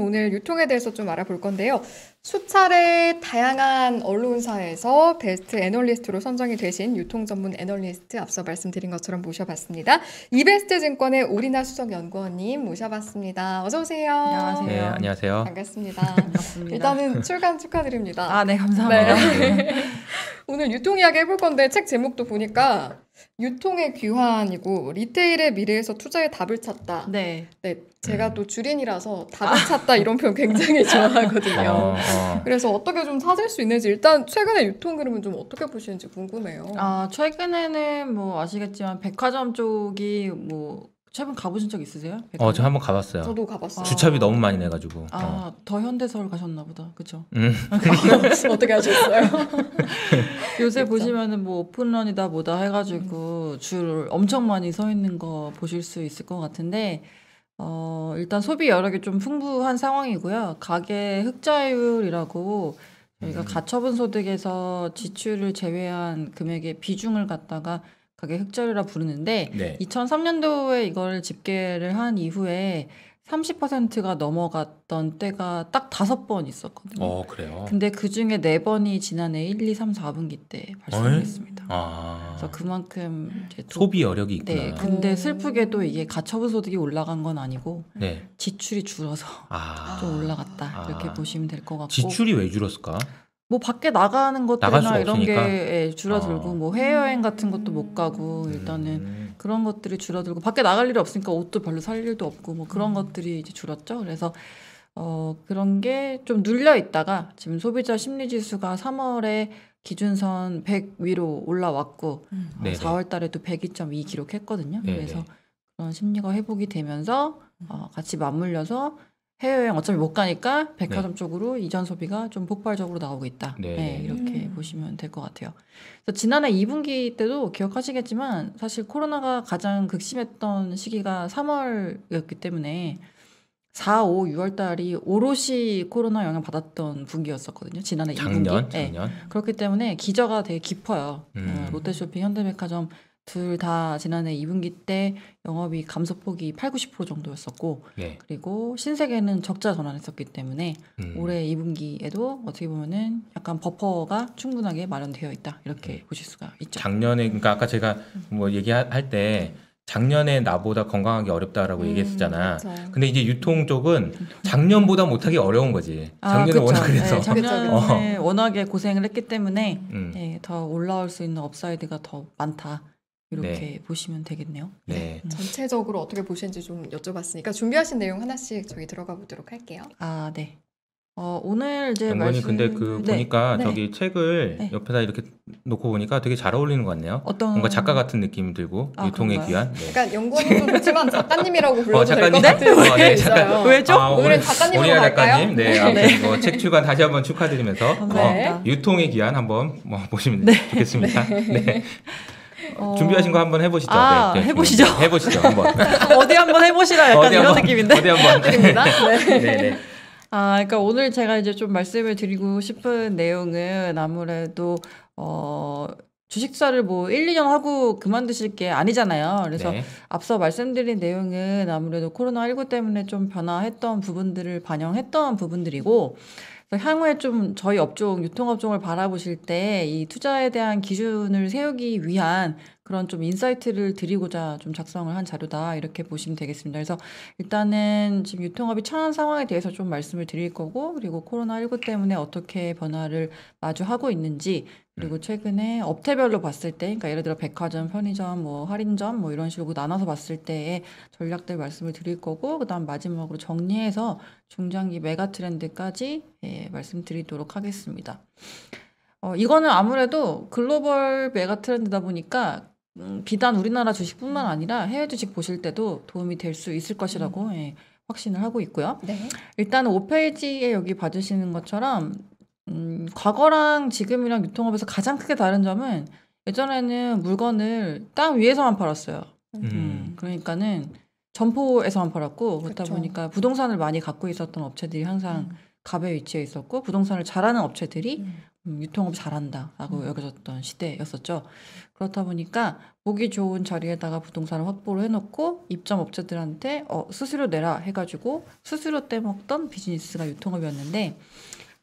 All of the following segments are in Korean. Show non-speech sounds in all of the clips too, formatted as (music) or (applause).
오늘 유통에 대해서 좀 알아볼 건데요. 수차례 다양한 언론사에서 베스트 애널리스트로 선정이 되신 유통 전문 애널리스트 앞서 말씀드린 것처럼 모셔봤습니다. 이베스트 증권의 오리나 수석 연구원님 모셔봤습니다. 어서 오세요. 안녕하세요. 네, 안녕하세요. 반갑습니다. 반갑습니다. 일단은 출간 축하드립니다. 아, 네, 감사합니다. 네. (laughs) 오늘 유통 이야기 해볼 건데 책 제목도 보니까 유통의 귀환이고 리테일의 미래에서 투자의 답을 찾다. 네. 네 제가 음. 또 주린이라서 (laughs) 답을 아. 찾다 이런 표현 굉장히 (laughs) 어, 좋아하거든요. 어, 어. 그래서 어떻게 좀 찾을 수 있는지 일단 최근에 유통 그름은좀 어떻게 보시는지 궁금해요. 아 최근에는 뭐 아시겠지만 백화점 쪽이 뭐 최근 가보신 적 있으세요? 백화점? 어, 저 한번 가봤어요. 저도 가봤어요. 주차비 너무 많이 내가지고. 아, 어. 더 현대서울 가셨나 보다. 그쵸? 음. 아, (laughs) 그렇죠. 어떻게 하셨어요? (laughs) 요새 보시면은 뭐 오픈런이다 뭐다 해가지고 음. 줄 엄청 많이 서 있는 거 보실 수 있을 것 같은데, 어, 일단 소비 여력이 좀 풍부한 상황이고요. 가계 흑자율이라고 저희가 음. 가처분 소득에서 지출을 제외한 금액의 비중을 갖다가 그게 흑절이라 부르는데 네. 2003년도에 이걸 집계를 한 이후에 30%가 넘어갔던 때가 딱 다섯 번 있었거든요. 어, 그래요? 근데 그 중에 네 번이 지난해 1, 2, 3, 4분기 때 발생했습니다. 어? 아. 그래서 그만큼 소비 여력이 네, 있구나. 네, 근데 슬프게도 이게 가처분 소득이 올라간 건 아니고 네. 지출이 줄어서 아. 좀 올라갔다 이렇게 아. 보시면 될 것 같고. 지출이 왜 줄었을까? 뭐 밖에 나가는 것들이나 이런 게 예, 줄어들고 어. 뭐 해외여행 같은 것도 못 가고 음. 일단은 음. 그런 것들이 줄어들고 밖에 나갈 일이 없으니까 옷도 별로 살 일도 없고 뭐 그런 음. 것들이 이제 줄었죠. 그래서 어 그런 게 좀 눌려 있다가 지금 소비자 심리 지수가 3월에 기준선 100 위로 올라왔고 음. 어, 4월 달에 도102.2 기록했거든요. 네네. 그래서 네. 그런 심리가 회복이 되면서 음. 어, 같이 맞물려서 해외여행 어차피 못 가니까 백화점 네. 쪽으로 이전 소비가 좀 폭발적으로 나오고 있다. 네, 네 이렇게 음. 보시면 될 것 같아요. 그래서 지난해 2분기 때도 기억하시겠지만 사실 코로나가 가장 극심했던 시기가 3월이었기 때문에 4, 5, 6월 달이 오롯이 코로나 영향 받았던 분기였었거든요. 지난해 작년, 2분기. 작년. 네. 그렇기 때문에 기저가 되게 깊어요. 어, 음. 롯데쇼핑, 현대백화점 둘다 지난해 2분기 때 영업이 감소폭이 8, 90% 정도였었고 네. 그리고 신세계는 적자 전환했었기 때문에 음. 올해 2분기에도 어떻게 보면은 약간 버퍼가 충분하게 마련되어 있다 이렇게 네. 보실 수가 있죠. 작년에 그러니까 아까 제가 음. 뭐 얘기할 때 작년에 나보다 건강하기 어렵다라고 음, 얘기했었잖아. 그쵸. 근데 이제 유통 쪽은 작년보다 못하기 어려운 거지. 아, 작년에 아, 워낙 그래서 네, 작년에 (laughs) 어. 워낙에 고생을 했기 때문에 음. 네, 더 올라올 수 있는 업사이드가 더 많다. 네. 이렇게 네. 보시면 되겠네요. 네. 네. 음. 전체적으로 어떻게 보시는지 좀 여쭤봤으니까 준비하신 내용 하나씩 저희 들어가 보도록 할게요. 아, 네. 어, 오늘 이제 연건이 말씀... 근데 그 네. 보니까 네. 저기 책을 네. 옆에다 이렇게 놓고 보니까 되게 잘 어울리는 것 같네요. 어떤 뭔가 작가 같은 느낌이 들고 아, 유통에 그런가요? 귀한. 네. 약 연구원도 그렇지만 작가님이라고 (laughs) 어, 불러도 어, 작가님? 될것 같은 어, 네, 작가... 아, 왜죠? 아, 오늘 작가님으로 할까요? 작 네, 뭐책 출간 다시 한번 축하드리면서 어, 유통에 귀한 한번 뭐 보시면 좋겠습니다. (laughs) 네. 어... 준비하신 거 한번 해보시죠. 아, 네, 네, 네. 해보시죠. 네, 해보시죠 한번. (laughs) 어디 한번 해보시라 약간 이런 한번, 느낌인데. 어디 한번. (laughs) 네. 네네. (laughs) 네. 아, 그러니까 오늘 제가 이제 좀 말씀을 드리고 싶은 내용은 아무래도 어. 주식사를 뭐 1, 2년 하고 그만두실 게 아니잖아요. 그래서 네. 앞서 말씀드린 내용은 아무래도 코로나19 때문에 좀 변화했던 부분들을 반영했던 부분들이고 그 향후에 좀 저희 업종 유통업종을 바라보실 때 이 투자에 대한 기준을 세우기 위한 그런 좀 인사이트를 드리고자 좀 작성을 한 자료다 이렇게 보시면 되겠습니다. 그래서 일단은 지금 유통업이 처한 상황에 대해서 좀 말씀을 드릴 거고 그리고 코로나 19 때문에 어떻게 변화를 마주하고 있는지 그리고 음. 최근에 업태별로 봤을 때, 그러니까 예를 들어 백화점, 편의점, 뭐 할인점, 뭐 이런 식으로 나눠서 봤을 때의 전략들 말씀을 드릴 거고, 그다음 마지막으로 정리해서 중장기 메가 트렌드까지 예, 말씀드리도록 하겠습니다. 어, 이거는 아무래도 글로벌 메가 트렌드다 보니까 음, 비단 우리나라 주식뿐만 아니라 해외 주식 보실 때도 도움이 될 수 있을 것이라고 음. 예, 확신을 하고 있고요. 네. 일단 5페이지에 여기 봐주시는 것처럼 음 과거랑 지금이랑 유통업에서 가장 크게 다른 점은 예전에는 물건을 땅 위에서만 팔았어요. 음. 음. 그러니까는 점포에서만 팔았고 그렇다 그쵸. 보니까 부동산을 많이 갖고 있었던 업체들이 항상 음. 갑에 위치해 있었고 부동산을 잘하는 업체들이 음. 음, 유통업 잘한다라고 음. 여겨졌던 시대였었죠. 그렇다 보니까 보기 좋은 자리에다가 부동산을 확보를 해놓고 입점 업체들한테 어, 스스로 내라 해가지고 스스로 떼먹던 비즈니스가 유통업이었는데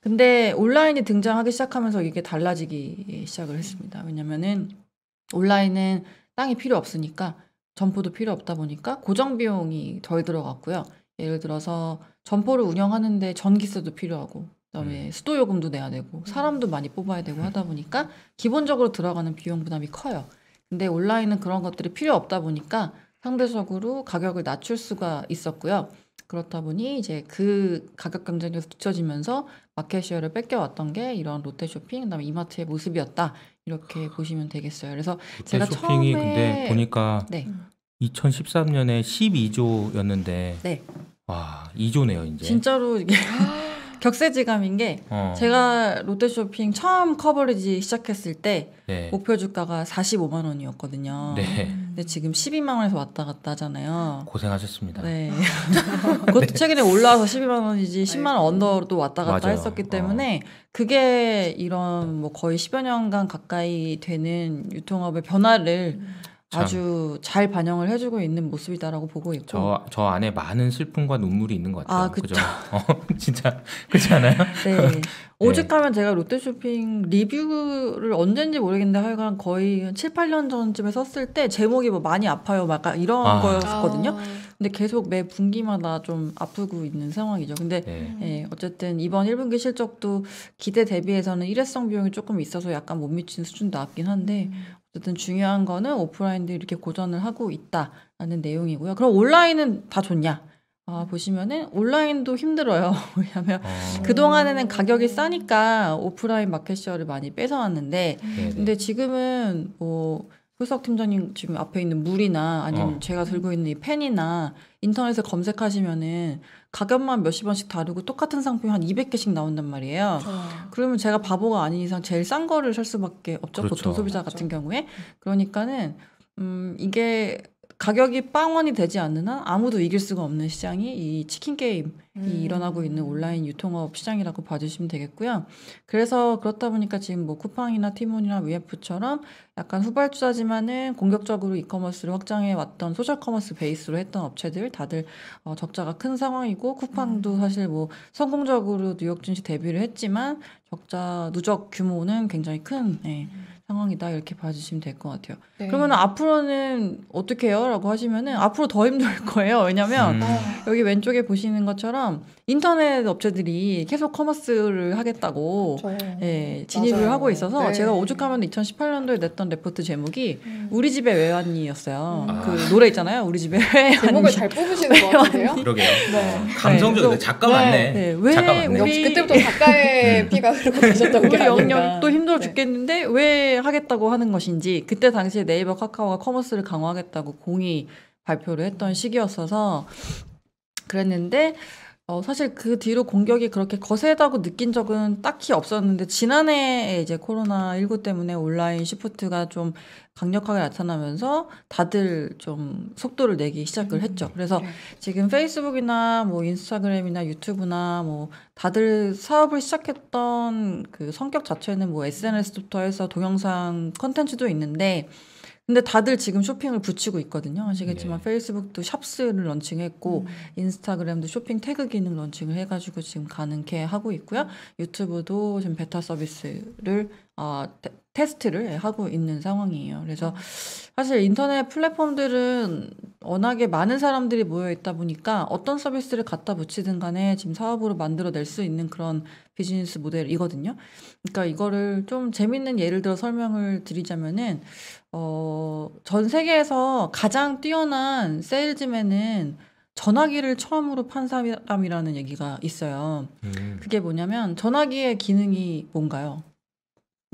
근데 온라인이 등장하기 시작하면서 이게 달라지기 예, 시작을 했습니다. 왜냐면은 온라인은 땅이 필요 없으니까 점포도 필요 없다 보니까 고정 비용이 덜 들어갔고요. 예를 들어서 점포를 운영하는데 전기세도 필요하고 그다음에 음. 수도 요금도 내야 되고 사람도 많이 뽑아야 되고 하다 보니까 기본적으로 들어가는 비용 부담이 커요. 근데 온라인은 그런 것들이 필요 없다 보니까 상대적으로 가격을 낮출 수가 있었고요. 그렇다 보니 이제 그 가격 경쟁력에 뒤처지면서 마켓쉐어를 뺏겨왔던 게 이런 롯데 쇼핑, 그다음에 이마트의 모습이었다 이렇게 보시면 되겠어요. 그래서 제가 쇼핑이 처음에 근데 보니까 네. 2013년에 12조였는데 네. 와 2조네요 이제. 진짜로 이게 아. 격세지감인 게 어. 제가 롯데쇼핑 처음 커버리지 시작했을 때 네. 목표 주가가 45만 원이었거든요. 네. 근데 지금 12만 원에서 왔다 갔다 하잖아요. 고생하셨습니다. 네. (laughs) (laughs) 그것도 최근에 올라와서 12만 원이지 10만 원 언더로도 왔다 갔다 맞아요. 했었기 어. 때문에 어. 그게 이런 뭐 거의 10여 년간 가까이 되는 유통업의 변화를 음. 참. 아주 잘 반영을 해주고 있는 모습이다라고 보고 있고 저, 저 안에 많은 슬픔과 눈물이 있는 것 같아요. 아, 그죠? 어, (laughs) 진짜 그렇지 않아요? (laughs) 네. 네. 오죽하면 제가 롯데쇼핑 리뷰를 언젠지 모르겠는데 하여간 거의 7, 8년 전쯤에 썼을 때 제목이 뭐 많이 아파요 막 이런 아. 거였거든요. 아. 근데 계속 매 분기마다 좀 아프고 있는 상황이죠. 근데 네. 예, 어쨌든 이번 1분기 실적도 기대 대비해서는 일회성 비용이 조금 있어서 약간 못 미친 수준도 낮긴 한데 음. 어쨌든 중요한 거는 오프라인도 이렇게 고전을 하고 있다라는 내용이고요. 그럼 온라인은 다 좋냐? 아, 음. 보시면은 온라인도 힘들어요. (laughs) 왜냐하면 아. 어. 그동안에는 가격이 싸니까 오프라인 마켓셔를 많이 뺏어왔는데 네네. 네. 근데 지금은 뭐 후석 팀장님 지금 앞에 있는 물이나 아니면 어. 제가 들고 있는 이 펜이나 인터넷에 검색하시면은 가격만 몇십 원씩 다르고 똑같은 상품이 한 200개씩 나온단 말이에요. 아. 그러면 제가 바보가 아닌 이상 제일 싼 거를 살 수밖에 없죠. 그렇죠. 보통 소비자 같은 그렇죠. 경우에. 그러니까는 음, 이게 가격이 빵원이 되지 않는 한 아무도 이길 수가 없는 시장이 이 치킨 게임이 음. 일어나고 있는 온라인 유통업 시장이라고 봐주시면 되겠고요. 그래서 그렇다 보니까 지금 뭐 쿠팡이나 티몬이나 위에프처럼 약간 후발주자지만은 공격적으로 이커머스를 확장해 왔던 소셜 커머스 베이스로 했던 업체들 다들 어, 적자가 큰 상황이고 쿠팡도 음. 사실 뭐 성공적으로 뉴욕 증시 데뷔를 했지만 적자 누적 규모는 굉장히 큰 예, 음. 상황이다 이렇게 봐주시면 될 것 같아요. 네. 그러면 앞으로는 어떻게 해요?라고 하시면은 앞으로 더 힘들 (laughs) 거예요. 왜냐면 하 음. 여기 왼쪽에 보시는 것처럼 인터넷 업체들이 계속 커머스를 하겠다고 예, 진입을 맞아요. 하고 있어서 네. 제가 오죽하면 2018년도에 냈던 레포트 제목이 음. 우리 집의외환이었어요 음. 아. 그 노래 있잖아요. 우리 집에 왜 (laughs) 제목을 잘 뽑으시는 것같은요 그러게요. 네. 어, 감성적인데 네. 작가 맞네. 네. 네. 왜 작가 맞네. 우리... 그때부터 작가의 음. 피가 흐르고 계셨던 (laughs) 게 우리 영영 또 힘들어 네. 죽겠는데 왜 하겠다고 하는 것인지 그때 당시에 네이버 카카오가 커머스를 강화하겠다고 공이 발표를 했던 시기였어서 그랬는데 어, 사실 그 뒤로 공격이 그렇게 거세다고 느낀 적은 딱히 없었는데, 지난해 이제 코로나19 때문에 온라인 시프트가 좀 강력하게 나타나면서 다들 좀 속도를 내기 시작을 음, 했죠. 그래서 네. 지금 페이스북이나 뭐 인스타그램이나 유튜브나 뭐 다들 사업을 시작했던 그 성격 자체는 뭐 SNS부터 해서 동영상 컨텐츠도 있는데, 근데 다들 지금 쇼핑을 붙이고 있거든요. 아시겠지만 네. 페이스북도 샵스를 런칭했고 음. 인스타그램도 쇼핑 태그 기능 런칭을 해가지고 지금 가능케 하고 있고요. 유튜브도 지금 베타 서비스를 어, 테, 테스트를 하고 있는 상황이에요. 그래서 음. 사실 인터넷 플랫폼들은 워낙에 많은 사람들이 모여 있다 보니까 어떤 서비스를 갖다 붙이든 간에 지금 사업으로 만들어낼 수 있는 그런 비즈니스 모델이거든요. 그러니까 이거를 좀 재밌는 예를 들어 설명을 드리자면은 어, 전 세계에서 가장 뛰어난 세일즈맨은 전화기를 처음으로 판 사람이라는 얘기가 있어요. 음. 그게 뭐냐면 전화기의 기능이 뭔가요?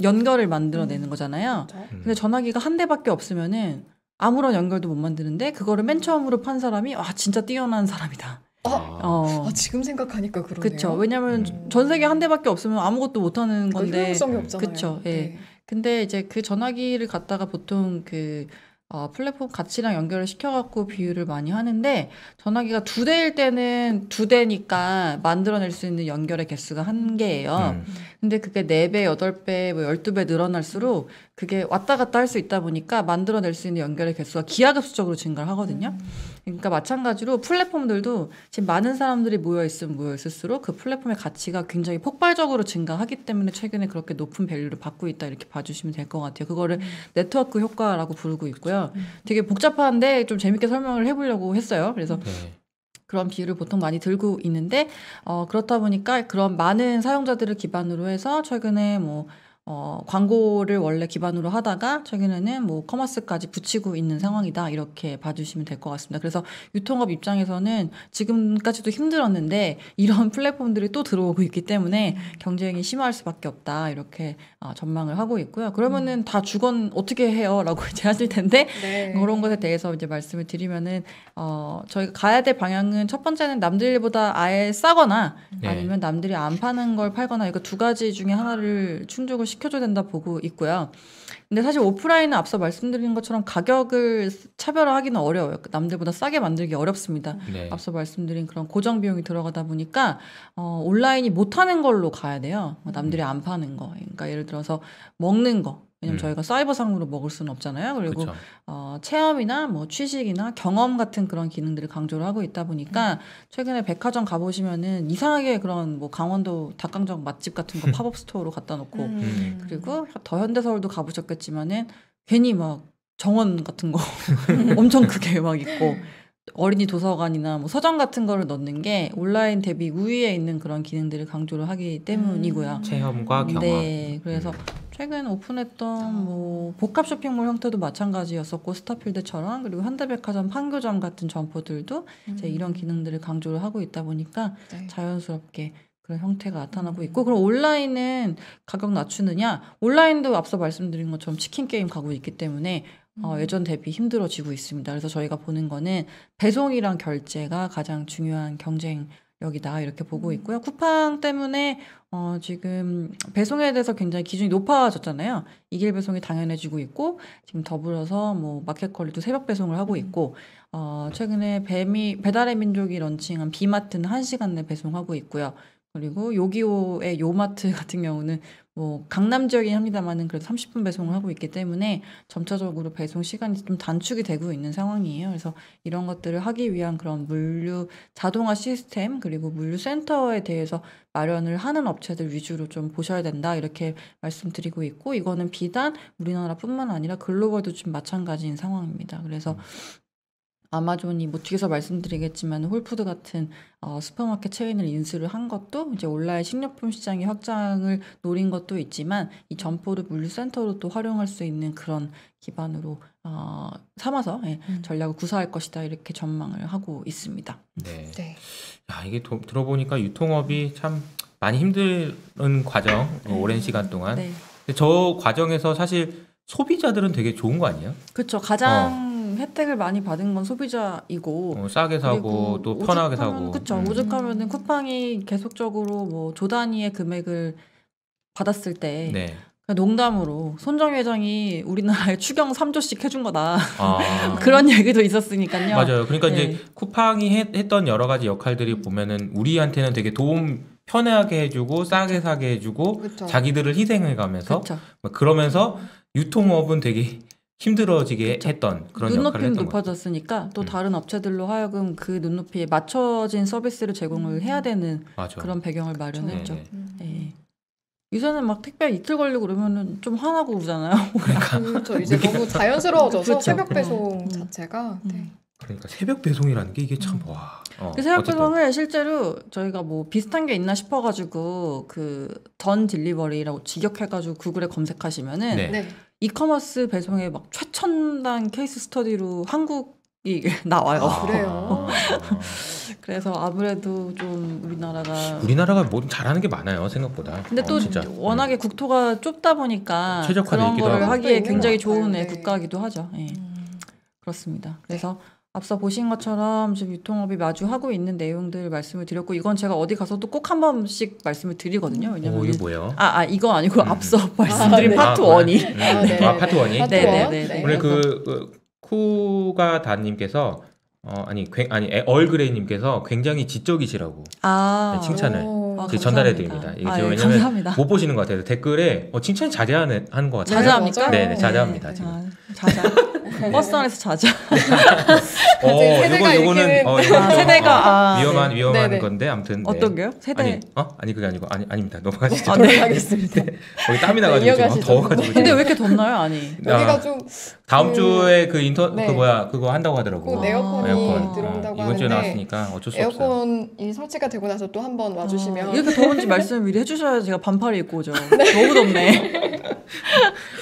연결을 만들어내는 음. 거잖아요. 맞 음. 근데 전화기가 한 대밖에 없으면은 아무런 연결도 못 만드는데 그거를 맨 처음으로 판 사람이 와 진짜 뛰어난 사람이다. 어? 아, 어. 아, 지금 생각하니까 그러네요. 그렇죠. 왜냐하면 음. 전 세계 한 대밖에 없으면 아무것도 못 하는 그러니까 건데. 그러 효용성이 없잖아요. 그렇죠. 예. 네. 근데 이제 그 전화기를 갖다가 보통 그 어, 플랫폼 가치랑 연결을 시켜갖고 비유를 많이 하는데 전화기가 두 대일 때는 두 대니까 만들어낼 수 있는 연결의 개수가 한 개예요. 음. 근데 그게 네 배, 여덟 배, 뭐 열두 배 늘어날수록 그게 왔다 갔다 할 수 있다 보니까 만들어낼 수 있는 연결의 개수가 기하급수적으로 증가를 하거든요. 음. 그러니까 마찬가지로 플랫폼들도 지금 많은 사람들이 모여 있으면 모여 있을수록 그 플랫폼의 가치가 굉장히 폭발적으로 증가하기 때문에 최근에 그렇게 높은 밸류를 받고 있다 이렇게 봐주시면 될 것 같아요. 그거를 음. 네트워크 효과라고 부르고 있고요. 음. 되게 복잡한데 좀 재밌게 설명을 해보려고 했어요. 그래서 네. 그런 비율을 보통 많이 들고 있는데 어, 그렇다 보니까 그런 많은 사용자들을 기반으로 해서 최근에 뭐 어, 광고를 원래 기반으로 하다가 최근에는 뭐 커머스까지 붙이고 있는 상황이다 이렇게 봐주시면 될 것 같습니다. 그래서 유통업 입장에서는 지금까지도 힘들었는데 이런 (laughs) 플랫폼들이 또 들어오고 있기 때문에 경쟁이 심화할 수밖에 없다 이렇게 어, 전망을 하고 있고요. 그러면은 음. 다 주건 어떻게 해요?라고 (laughs) 이제 하실 텐데 네. 그런 것에 대해서 이제 말씀을 드리면은 어, 저희가 가야 될 방향은 첫 번째는 남들보다 아예 싸거나 네. 아니면 남들이 안 파는 걸 팔거나 이거 두 가지 중에 하나를 충족을 시 시켜줘야 된다 보고 있고요. 근데 사실 오프라인은 앞서 말씀드린 것처럼 가격을 차별화하기는 어려워요. 남들보다 싸게 만들기 어렵습니다. 네. 앞서 말씀드린 그런 고정 비용이 들어가다 보니까 어, 온라인이 못하는 걸로 가야 돼요. 뭐 남들이 안 파는 거. 그러니까 예를 들어서 먹는 거. 왜냐면 음. 저희가 사이버 상으로 먹을 수는 없잖아요. 그리고 어, 체험이나 뭐 취식이나 경험 같은 그런 기능들을 강조를 하고 있다 보니까 음. 최근에 백화점 가보시면은 이상하게 그런 뭐 강원도 닭강정 맛집 같은 거 (laughs) 팝업 스토어로 갖다 놓고 음. 음. 그리고 더 현대서울도 가보셨겠지만은 괜히 막 정원 같은 거 (laughs) 엄청 크게 막 있고 어린이 도서관이나 뭐 서점 같은 거를 넣는 게 온라인 대비 우위에 있는 그런 기능들을 강조를 하기 때문이고요. 음. 체험과 네, 경험. 네, 그래서 음. 최근 오픈했던 뭐 복합 쇼핑몰 형태도 마찬가지였었고 스타필드처럼 그리고 현대백화점 판교점 같은 점포들도 음. 이제 이런 기능들을 강조를 하고 있다 보니까 네. 자연스럽게 그런 형태가 나타나고 있고 그럼 온라인은 가격 낮추느냐 온라인도 앞서 말씀드린 것처럼 치킨 게임 가고 있기 때문에 어, 음. 예전 대비 힘들어지고 있습니다. 그래서 저희가 보는 거는 배송이랑 결제가 가장 중요한 경쟁 력이다 이렇게 보고 음. 있고요. 쿠팡 때문에 어 지금 배송에 대해서 굉장히 기준이 높아졌잖아요. 이길 배송이 당연해지고 있고 지금 더불어서 뭐 마켓컬리도 새벽 배송을 하고 음. 있고 어 최근에 배미 배달의 민족이 런칭한 비마트는 1시간 내 배송하고 있고요. 그리고 요기오의 요마트 (laughs) 같은 경우는 뭐 강남 지역이 합니다만은 그래도 30분 배송을 하고 있기 때문에 점차적으로 배송 시간이 좀 단축이 되고 있는 상황이에요. 그래서 이런 것들을 하기 위한 그런 물류 자동화 시스템 그리고 물류 센터에 대해서 마련을 하는 업체들 위주로 좀 보셔야 된다 이렇게 말씀드리고 있고 이거는 비단 우리나라뿐만 아니라 글로벌도 지금 마찬가지인 상황입니다. 그래서 음. 아마존이 뭐 뒤에서 말씀드리겠지만 홀푸드 같은 어, 슈퍼마켓 체인을 인수를 한 것도 이제 온라인 식료품 시장의 확장을 노린 것도 있지만 이 점포를 물류센터로 또 활용할 수 있는 그런 기반으로 어, 삼아서 예, 음. 전략을 구사할 것이다 이렇게 전망을 하고 있습니다. 네. 네. 야, 이게 도, 들어보니까 유통업이 참 많이 힘든 과정 네. 오랜 시간 동안. 네. 저 과정에서 사실 소비자들은 되게 좋은 거 아니에요? 그렇죠. 가장 어. 혜택을 많이 받은 건 소비자이고 어, 싸게 사고 또 편하게 사고 그쵸 음. 오죽하면은 쿠팡이 계속적으로 뭐 조단위의 금액을 받았을 때 네. 농담으로 손정 회장이 우리나라에 (laughs) 추경 3조씩 해준 거다 아. (laughs) 그런 얘기도 있었으니까요. 맞아요. 그러니까 네. 이제 쿠팡이 했, 던 여러 가지 역할들이 보면은 우리한테는 되게 도움 편하게 해주고 싸게 사게 해주고 그쵸. 자기들을 희생해가면서 그러면서 유통업은 되게 힘들어지게 그쵸. 했던 그런 눈높이 역할을 높아졌으니까 또 네. 다른 업체들로 하여금 그 눈높이에 맞춰진 서비스를 제공을 음. 해야 되는 맞아. 그런 배경을 마련했죠. 네. 네. 요새는 음. 예. 막 택배 이틀 걸리고 그러면은 좀 화나고 우잖아요. (laughs) 그러니까 그렇죠. 이제 너무 자연스러워져서 그렇죠. 새벽 어. 배송 음. 자체가. 음. 네. 그러니까 새벽 배송이라는 게 이게 참 음. 와. 어, 그 새벽 어쨌든. 배송을 실제로 저희가 뭐 비슷한 게 있나 싶어가지고 그 던 딜리버리라고 직역해가지고 구글에 검색하시면은. 네. 네. 이커머스 배송에막 최첨단 케이스 스터디로 한국이 (laughs) 나와요. 아, 그래요. (laughs) 그래서 아무래도 좀 우리나라가 우리나라가 뭐 잘하는 게 많아요 생각보다. 근데 어, 또 진짜. 워낙에 음. 국토가 좁다 보니까 최적화돼 그런 거를 하기에 굉장히 좋은 네, 네. 국가이기도 하죠. 예. 음. 그렇습니다. 그래서 네. 앞서 보신 것처럼 지금 유통업이 마주하고 있는 내용들 말씀을 드렸고 이건 제가 어디 가서도 꼭 한 번씩 말씀을 드리거든요. 어, 왜냐면 오, 이게 뭐예요? 아, 아 이건 아니고 음. 앞서 아, 말씀드린 아, 네. 파트 아, 원이 네. 아, 네. 네. 아, 파트 원이 네네네. 네, 네, 오늘 그, 그 코가 다님께서 어 아니 굉, 아니 얼그레이님께서 굉장히 지적이시라고 아, 칭찬을 오, 아, 전달해 드립니다. 이게 아, 예, 왜냐면 못 보시는 것 같아요. 댓글에 어, 칭찬 자제하는 하것 같아요. 자제합니까? 네, 자제합니다 지금. 아, 자제. 네. 버스 안에서 자죠. (laughs) 어, 세거 요거는 어, 어, 아, 세대가 아, 위험한 네. 위험한 네네. 건데 아무튼 네. 어떤 게요? 세대 아니, 어? 아니 그게 아니고 아니 아닙니다. 아, 넘어가시죠. 아, 네. 알겠습니다. 거기 땀이 나가지고 지금 더워가지고. 근데 왜 이렇게 덥나요? 아니 아, 여기가 좀 다음 그... 주에 그 인터 그 네. 그 뭐야 그거 한다고 그 하더라고. 그 에어컨이 아, 에어컨. 들어온다고 어, 이번 주에 나왔으니까 어쩔 수 에어컨 없어요. 에어컨이 설치가 되고 나서 또 한 번 와주시면 아, 이렇게 더운지 말씀 미리 해주셔야 제가 반팔 입고 오죠. (laughs) 너무 덥네.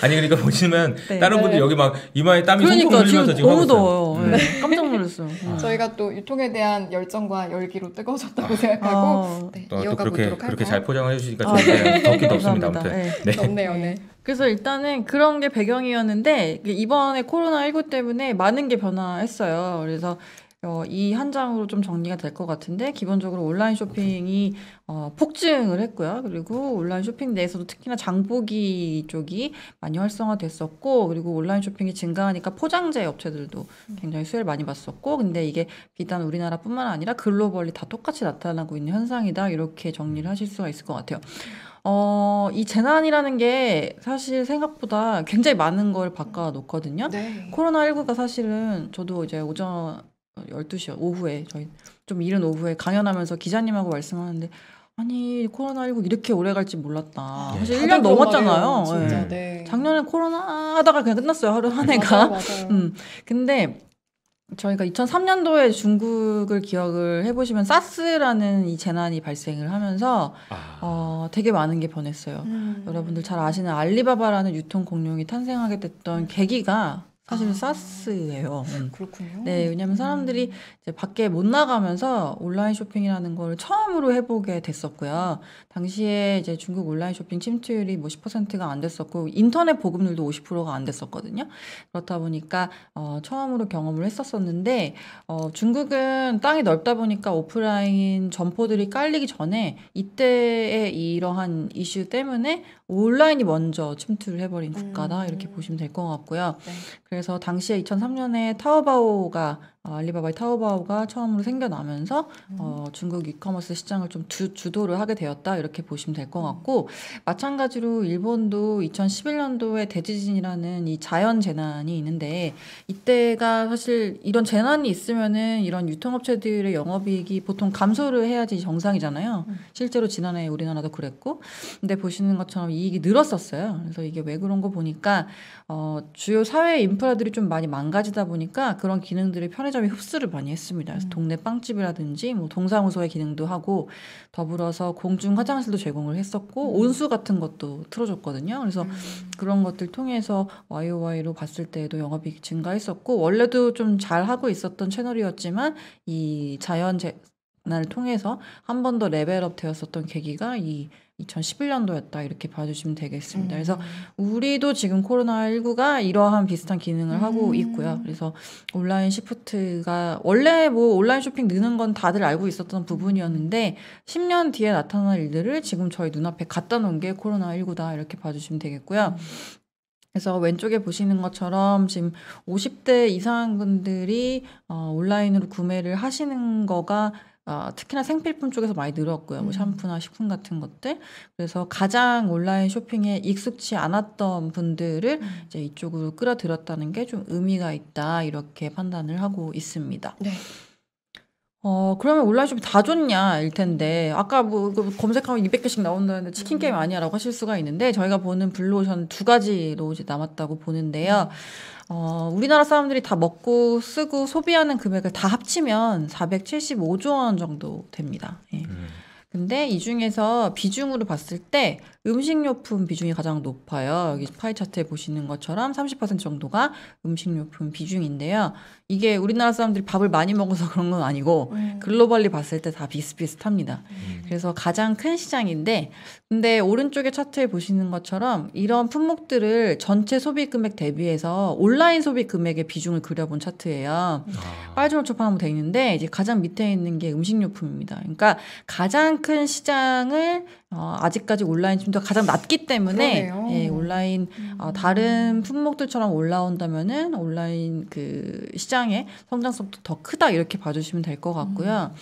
아니 그러니까 보시면 네. 네. 다른 분들 여기 막 이마에 땀이 그러니까, 흘리면서 지금, 지금 너무 더워요. 네. 네. 깜짝 놀랐어요. 아. 저희가 또 유통에 대한 열정과 열기로 뜨거워졌다고 아. 생각하고 아. 네, 또, 또 그렇게 그렇게 할까요? 잘 포장을 해주시니까 좋은데 아, 네. 덥도없습니다 아무튼 네. 네. 덥네요. 네. 그래서 일단은 그런 게 배경이었는데 이번에 코로나 19 때문에 많은 게 변화했어요. 그래서 어, 이한 장으로 좀 정리가 될 것 같은데 기본적으로 온라인 쇼핑이 어, 폭증을 했고요. 그리고 온라인 쇼핑 내에서도 특히나 장보기 쪽이 많이 활성화됐었고 그리고 온라인 쇼핑이 증가하니까 포장재 업체들도 음. 굉장히 수혜를 많이 봤었고 근데 이게 비단 우리나라뿐만 아니라 글로벌리 다 똑같이 나타나고 있는 현상이다 이렇게 정리를 하실 수가 있을 것 같아요. 어, 이 재난이라는 게 사실 생각보다 굉장히 많은 걸 바꿔놓거든요. 네. 코로나19가 사실은 저도 이제 오전 12시요. 오후에 저희 좀 이른 오후에 강연하면서 기자님하고 말씀하는데 아니 코로나19 이렇게 오래 갈지 몰랐다. 네. 사실 1년 넘었잖아요. 말이에요, 네. 네. 작년에 코로나 하다가 그냥 끝났어요. 하루 한 해가. 맞아요, 맞아요. (laughs) 음. 근데 저희가 2003년도에 중국을 기억을 해보시면 사스라는 이 재난이 발생을 하면서 아. 어, 되게 많은 게 변했어요. 음. 여러분들 잘 아시는 알리바바라는 유통 공룡이 탄생하게 됐던 계기가 사실 아. 사스예요. 음. 그렇군요. 네, 왜냐하면 사람들이 음. 이제 밖에 못 나가면서 온라인 쇼핑이라는 걸 처음으로 해보게 됐었고요. 당시에 이제 중국 온라인 쇼핑 침투율이 뭐 10%가 안 됐었고 인터넷 보급률도 50%가 안 됐었거든요. 그렇다 보니까 어, 처음으로 경험을 했었었는데 어, 중국은 땅이 넓다 보니까 오프라인 점포들이 깔리기 전에 이때의 이러한 이슈 때문에 온라인이 먼저 침투를 해버린 국가다 음. 이렇게 보시면 될 것 같고요. 네. 그래서 당시에 2003년에 타오바오가 어, 알리바바의 타오바오가 처음으로 생겨나면서 음. 어, 중국 이커머스 시장을 좀 주, 주도를 하게 되었다 이렇게 보시면 될 것 같고 마찬가지로 일본도 2011년도에 대지진이라는 이 자연 재난이 있는데 이때가 사실 이런 재난이 있으면은 이런 유통업체들의 영업이익이 보통 감소를 해야지 정상이잖아요. 음. 실제로 지난해 우리나라도 그랬고 근데 보시는 것처럼 이익이 늘었었어요. 그래서 이게 왜 그런 거 보니까 어, 주요 사회 인프라들이 좀 많이 망가지다 보니까 그런 기능들이 편해져 편의점이 흡수를 많이 했습니다. 그래서 음. 동네 빵집이라든지 뭐 동사무소의 기능도 하고 더불어서 공중 화장실도 제공을 했었고 음. 온수 같은 것도 틀어줬거든요. 그래서 음. 그런 것들 통해서 YOY로 봤을 때에도 영업이 증가했었고 원래도 좀 잘 하고 있었던 채널이었지만 이 자연 재난을 통해서 한 번 더 레벨업 되었었던 계기가 이 2011년도였다 이렇게 봐주시면 되겠습니다. 음. 그래서 우리도 지금 코로나19가 이러한 비슷한 기능을 음. 하고 있고요. 그래서 온라인 시프트가 원래 뭐 온라인 쇼핑 느는 건 다들 알고 있었던 부분이었는데 10년 뒤에 나타날 일들을 지금 저희 눈앞에 갖다 놓은 게 코로나19다 이렇게 봐주시면 되겠고요. 음. 그래서 왼쪽에 보시는 것처럼 지금 50대 이상 분들이 어, 온라인으로 구매를 하시는 거가 어, 특히나 생필품 쪽에서 많이 늘었고요. 뭐 음. 샴푸나 식품 같은 것들. 그래서 가장 온라인 쇼핑에 익숙치 않았던 분들을 음. 이제 이쪽으로 끌어들였다는 게 좀 의미가 있다 이렇게 판단을 하고 있습니다. 네. 어, 그러면 온라인 쇼핑 다 좋냐, 일 텐데. 아까 뭐, 그 검색하면 200개씩 나온다는데 치킨 게임 아니야 라고 하실 수가 있는데, 저희가 보는 블루오션 두 가지로 이제 남았다고 보는데요. 어, 우리나라 사람들이 다 먹고 쓰고 소비하는 금액을 다 합치면 475조 원 정도 됩니다. 예. 음. 근데 이 중에서 비중으로 봤을 때 음식료품 비중이 가장 높아요. 여기 파이 차트에 보시는 것처럼 30% 정도가 음식료품 비중인데요. 이게 우리나라 사람들이 밥을 많이 먹어서 그런 건 아니고 음. 글로벌리 봤을 때 다 비슷비슷합니다. 음. 그래서 가장 큰 시장인데 근데 오른쪽에 차트에 보시는 것처럼 이런 품목들을 전체 소비 금액 대비해서 온라인 소비 금액의 비중을 그려본 차트예요. 아. 빨주노 초판하면 돼 있는데 이제 가장 밑에 있는 게 음식료품입니다. 그러니까 가장 큰 시장을 어, 아직까지 온라인 지금도 가장 낮기 때문에 예, 온라인 음. 어, 다른 품목들처럼 올라온다면은 온라인 그 시장의 성장성도 더 크다 이렇게 봐주시면 될 것 같고요. 음.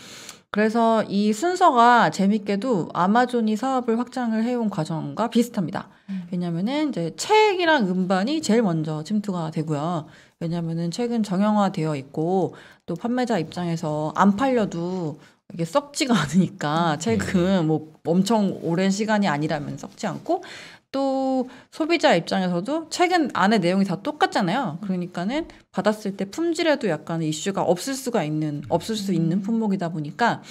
그래서 이 순서가 재밌게도 아마존이 사업을 확장을 해온 과정과 비슷합니다. 음. 왜냐면은 이제 책이랑 음반이 제일 먼저 침투가 되고요. 왜냐면은 책은 정형화되어 있고 또 판매자 입장에서 안 팔려도 이게 썩지가 않으니까 음. 최근 뭐 엄청 오랜 시간이 아니라면 썩지 않고 또 소비자 입장에서도 최근 안에 내용이 다 똑같잖아요. 그러니까는 받았을 때 품질에도 약간 이슈가 없을 수가 있는 없을 수 있는 음. 품목이다 보니까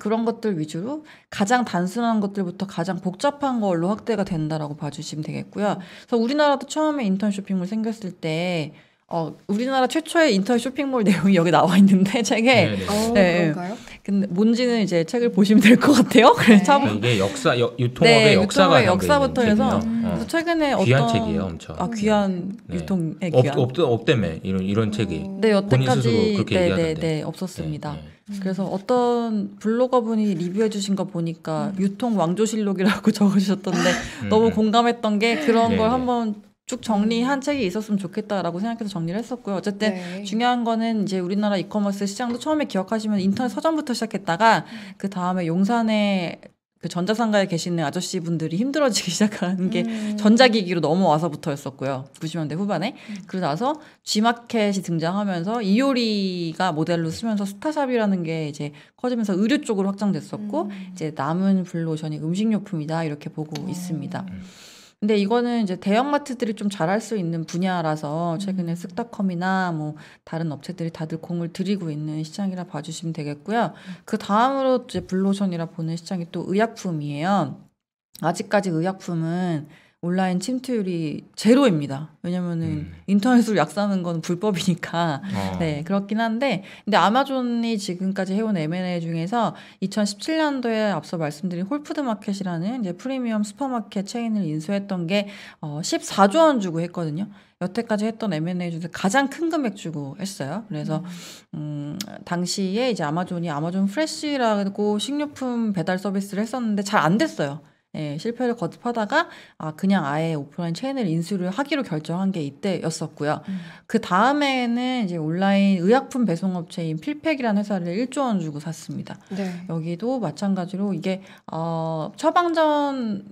그런 것들 위주로 가장 단순한 것들부터 가장 복잡한 걸로 확대가 된다라고 봐주시면 되겠고요. 그래서 우리나라도 처음에 인턴 쇼핑몰 생겼을 때 어, 우리나라 최초의 인터넷 쇼핑몰 내용이 여기 나와 있는데 (laughs) 책에 오, 네. 네. 어, 네. 근데 뭔지는 이제 책을 보시면 될 것 같아요. 네. 그래서 참 그러니까 이게 역사 여, 유통업의 네, 역사가 역사부터 해서 그래서 최근에 귀한 어떤 책이에요, 엄청. 아 귀한 네. 유통 네, 귀한 없없 이런 이런 책이 음. 네 여태까지 네네네 없었습니다. 음. 그래서 어떤 블로거 분이 리뷰해 주신 거 보니까 음. 유통 왕조실록이라고 (laughs) 적으셨던데 음. 너무 공감했던 게 그런 걸 한번 쭉 정리한 음. 책이 있었으면 좋겠다라고 생각해서 정리를 했었고요. 어쨌든 네. 중요한 거는 이제 우리나라 이커머스 시장도 처음에 기억하시면 인터넷 음. 서점부터 시작했다가 음. 그 다음에 용산에 그 전자상가에 계시는 아저씨분들이 힘들어지기 (laughs) 시작하는 게 음. 전자기기로 넘어와서부터였었고요. 90년대 후반에. 음. 그러고 나서 G마켓이 등장하면서 이효리가 모델로 쓰면서 스타샵이라는 게 이제 커지면서 의류 쪽으로 확장됐었고 음. 이제 남은 블루오션이 음식료품이다 이렇게 보고 있습니다. 네. 근데 이거는 이제 대형마트들이 좀 잘할 수 있는 분야라서 음. 최근에 쓱닷컴이나 뭐 다른 업체들이 다들 공을 들이고 있는 시장이라 봐주시면 되겠고요. 음. 그 다음으로 이제 블루오션이라 보는 시장이 또 의약품이에요. 아직까지 의약품은 온라인 침투율이 제로입니다. 왜냐면은 음. 인터넷으로 약 사는 건 불법이니까. 어. (laughs) 네, 그렇긴 한데 근데 아마존이 지금까지 해온 M&A 중에서 2017년도에 앞서 말씀드린 홀푸드 마켓이라는 이제 프리미엄 슈퍼마켓 체인을 인수했던 게 어, 14조 원 주고 했거든요. 여태까지 했던 M&A 중에서 가장 큰 금액 주고 했어요. 그래서 음. 음, 당시에 이제 아마존이 아마존 프레쉬라고 식료품 배달 서비스를 했었는데 잘 안 됐어요. 예, 실패를 거듭하다가 아 그냥 아예 오프라인 체인을 인수를 하기로 결정한 게 이때였었고요. 음. 그 다음에는 이제 온라인 의약품 배송업체인 필팩이라는 회사를 1조 원 주고 샀습니다. 네. 여기도 마찬가지로 이게 어, 처방전을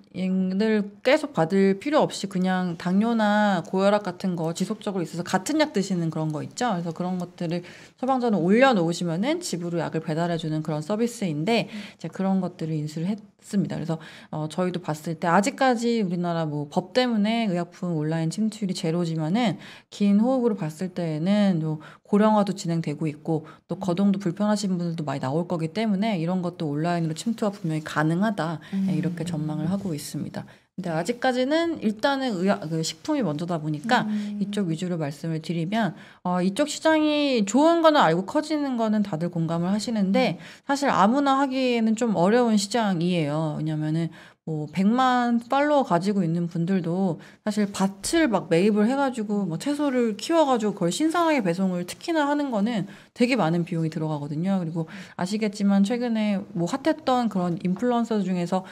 계속 받을 필요 없이 그냥 당뇨나 고혈압 같은 거 지속적으로 있어서 같은 약 드시는 그런 거 있죠. 그래서 그런 것들을 처방전을 올려놓으시면은 집으로 약을 배달해주는 그런 서비스인데 음. 이제 그런 것들을 인수를 했. 있습니다. 그래서 어, 저희도 봤을 때 아직까지 우리나라 뭐 법 때문에 의약품 온라인 침투율이 제로지만은 긴 호흡으로 봤을 때에는 요 고령화도 진행되고 있고 또 거동도 불편하신 분들도 많이 나올 거기 때문에 이런 것도 온라인으로 침투가 분명히 가능하다 네, 음. 이렇게 전망을 하고 있습니다. 근데 네, 아직까지는 일단은 의학, 그 식품이 먼저다 보니까 음. 이쪽 위주로 말씀을 드리면 어, 이쪽 시장이 좋은 거는 알고 커지는 거는 다들 공감을 하시는데 음. 사실 아무나 하기에는 좀 어려운 시장이에요. 왜냐면은 뭐 100만 팔로워 가지고 있는 분들도 사실 밭을 막 매입을 해가지고 뭐 채소를 키워가지고 그걸 신상하게 배송을 특히나 하는 거는 되게 많은 비용이 들어가거든요. 그리고 아시겠지만 최근에 뭐 핫했던 그런 인플루언서 중에서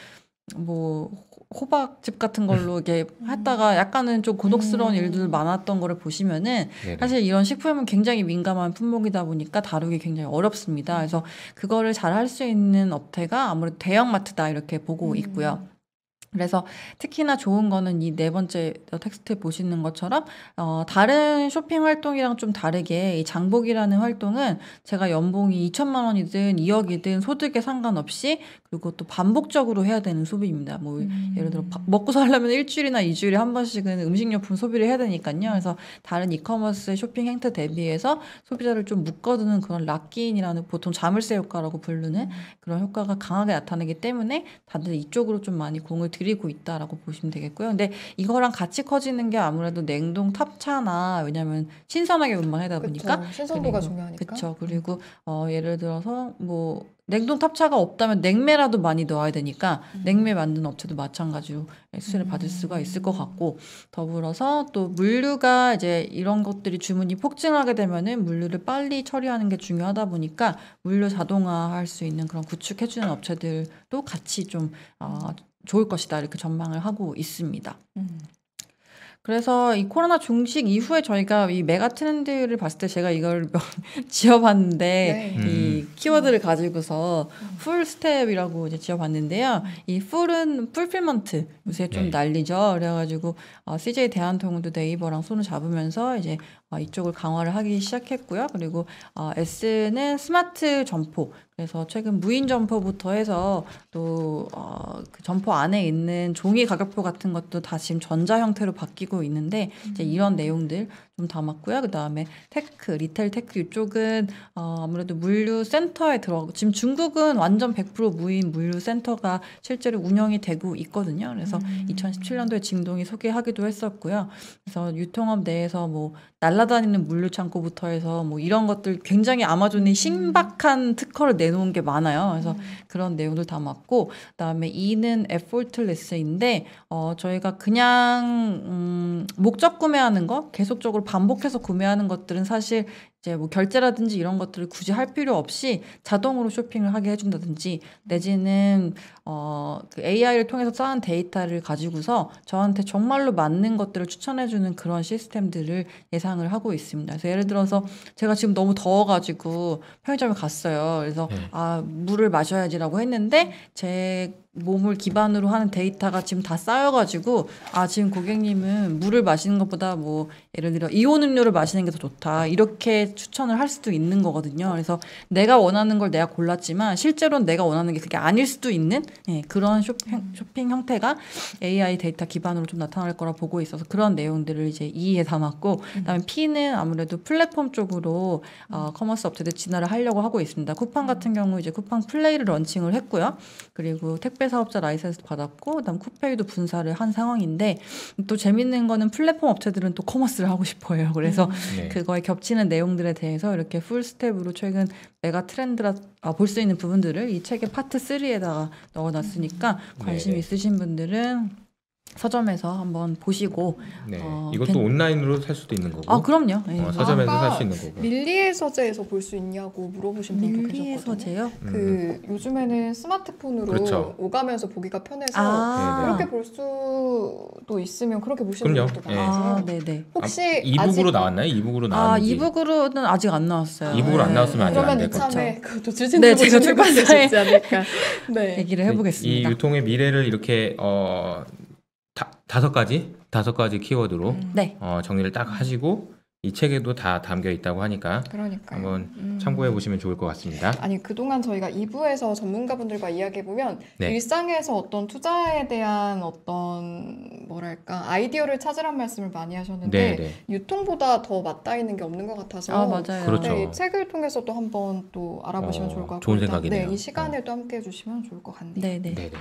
뭐 호박즙 같은 걸로 이게 렇 음. 했다가 약간은 좀고독스러운 음. 일들 많았던 거를 보시면은 네네. 사실 이런 식품은 굉장히 민감한 품목이다 보니까 다루기 굉장히 어렵습니다. 그래서 그거를 잘 할 수 있는 업태가 아무래도 대형마트다 이렇게 보고 음. 있고요. 그래서 특히나 좋은 거는 이 네 번째 텍스트 보시는 것처럼 어, 다른 쇼핑 활동이랑 좀 다르게 이 장복이라는 활동은 제가 연봉이 2천만 원이든 2억이든 소득에 상관없이 그리고 또 반복적으로 해야 되는 소비입니다. 뭐 음. 예를 들어 먹고 살려면 일주일이나 2주일에 한 번씩은 음식료품 소비를 해야 되니까요. 그래서 다른 이커머스 쇼핑 행태 대비해서 소비자를 좀 묶어두는 그런 락기인이라는 보통 자물쇠 효과라고 부르는 음. 그런 효과가 강하게 나타나기 때문에 다들 이쪽으로 좀 많이 공을 들이 줄이고 있다라고 보시면 되겠고요. 근데 이거랑 같이 커지는 게 아무래도 냉동 탑차나 왜냐하면 신선하게 운반하다 보니까 신선도가 중요하니까. 그렇죠. 그리고 어, 예를 들어서 뭐 냉동 탑차가 없다면 냉매라도 많이 넣어야 되니까 음. 냉매 만든 업체도 마찬가지로 수혜를 음. 받을 수가 음. 있을 것 같고 더불어서 또 물류가 이제 이런 것들이 주문이 폭증하게 되면은 물류를 빨리 처리하는 게 중요하다 보니까 물류 자동화할 수 있는 그런 구축해주는 업체들도 같이 좀 어, 좋을 것이다 이렇게 전망을 하고 있습니다. 음. 그래서 이 코로나 종식 이후에 저희가 이 메가 트렌드를 봤을 때 제가 이걸 (laughs) 지어봤는데 네. 이 음. 키워드를 가지고서 음. 풀 스텝이라고 이제 지어봤는데요. 음. 이 풀은 풀필먼트 요새 좀 네. 난리죠. 그래가지고 어, CJ 대한통운도 네이버랑 손을 잡으면서 이제 아, 이쪽을 강화를 하기 시작했고요. 그리고 아, S는 스마트 점포. 그래서 최근 무인 점포부터 해서 또그 어, 점포 안에 있는 종이 가격표 같은 것도 다 지금 전자 형태로 바뀌고 있는데 이제 음. 이런 내용들 좀 담았고요. 그 다음에 테크, 리텔 테크 이쪽은 어, 아무래도 물류 센터에 들어 가고 지금 중국은 완전 100% 무인 물류 센터가 실제로 운영이 되고 있거든요. 그래서 2017년도에 음. 징동이 소개하기도 했었고요. 그래서 유통업 내에서 뭐 날라 날아다니는 물류 창고부터 해서 뭐 이런 것들 굉장히 아마존이 음. 신박한 음. 특허를 내놓은 게 많아요. 그래서 음. 그런 내용들 담았고 그다음에 2는 effortless인데 어 저희가 그냥 음 목적 구매하는 거 계속적으로 반복해서 구매하는 것들은 사실 이제 뭐 결제라든지 이런 것들을 굳이 할 필요 없이 자동으로 쇼핑을 하게 해준다든지 내지는 어, 그 AI를 통해서 쌓은 데이터를 가지고서 저한테 정말로 맞는 것들을 추천해주는 그런 시스템들을 예상을 하고 있습니다. 그래서 예를 들어서 제가 지금 너무 더워가지고 편의점에 갔어요. 그래서 네. 아 물을 마셔야지라고 했는데 제 몸을 기반으로 하는 데이터가 지금 다 쌓여가지고 아 지금 고객님은 물을 마시는 것보다 뭐 예를 들어 이온 음료를 마시는 게 더 좋다 이렇게 추천을 할 수도 있는 거거든요. 그래서 내가 원하는 걸 내가 골랐지만 실제로는 내가 원하는 게 그게 아닐 수도 있는 예, 그런 쇼핑, 쇼핑 형태가 AI 데이터 기반으로 좀 나타날 거라 보고 있어서 그런 내용들을 이제 이에 담았고 그다음에 P는 아무래도 플랫폼 쪽으로 어, 커머스 업체들 진화를 하려고 하고 있습니다. 쿠팡 같은 경우 이제 쿠팡 플레이를 런칭을 했고요. 그리고 택배 택배 사업자 라이센스 받았고 그다음 쿠페이도 분사를 한 상황인데 또 재밌는 거는 플랫폼 업체들은 또 커머스를 하고 싶어요. 그래서 음. 네. 그거에 겹치는 내용들에 대해서 이렇게 풀스텝으로 최근 메가 트렌드라 아, 볼수 있는 부분들을 이 책의 파트 3에다가 넣어놨으니까 음. 관심 네. 있으신 분들은 서점에서 한번 보시고 네. 어, 이것도 괜... 온라인으로 살 수도 있는 거고 아 그럼요 네. 어, 서점에서 살 수 있는 거고 밀리의 서재에서 볼 수 있냐고 물어보신 분도 계셨거든요 서재요? 음. 그 음. 요즘에는 스마트폰으로 그렇죠. 오가면서 보기가 편해서 아 그렇게 볼 수도 있으면 그렇게 보시는 그도 예. 많아요 아, 네, 네. 혹시 아, 이북으로 아직... 나왔나요? 이북으로 아, 나왔는지 아 이북으로는 아직 안 나왔어요 이북으로 예. 그렇죠. 네. 안 나왔으면 아직 안될 거죠 그러면 그것도 출신 네, 제가 출판사에 네. 얘기를 해보겠습니다 이 유통의 미래를 이렇게 어, 다섯 가지 다섯 가지 키워드로 음. 네. 어, 정리를 딱 하시고 이 책에도 다 담겨 있다고 하니까 그러니까요. 한번 음. 참고해 보시면 좋을 것 같습니다. 아니 그동안 저희가 2부에서 전문가분들과 이야기해 보면 네. 일상에서 어떤 투자에 대한 어떤 뭐랄까 아이디어를 찾으란 말씀을 많이 하셨는데 네네. 네. 유통보다 더맞닿 있는 게 없는 것 같아서 아, 맞아요. 그렇죠. 네, 이 책을 통해서 또 한번 또 알아보시면 어, 좋을 것 같고 좋은 생각이네요. 네, 이 시간을 어. 또 함께 해주시면 좋을 것 같네요. 네네. 네네. 네.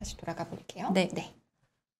다시 돌아가 볼게요. 네. 네.